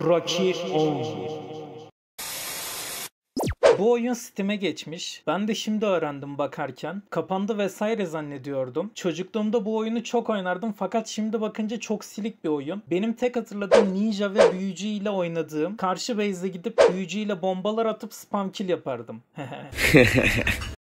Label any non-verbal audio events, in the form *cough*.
Rakir 10 bu oyun Steam'e geçmiş. Ben de şimdi öğrendim bakarken. Kapandı vesaire zannediyordum. Çocukluğumda bu oyunu çok oynardım fakat şimdi bakınca çok silik bir oyun. Benim tek hatırladığım ninja ve büyücü ile oynadığım karşı base'e gidip büyücü ile bombalar atıp spam kill yapardım. *laughs* *laughs*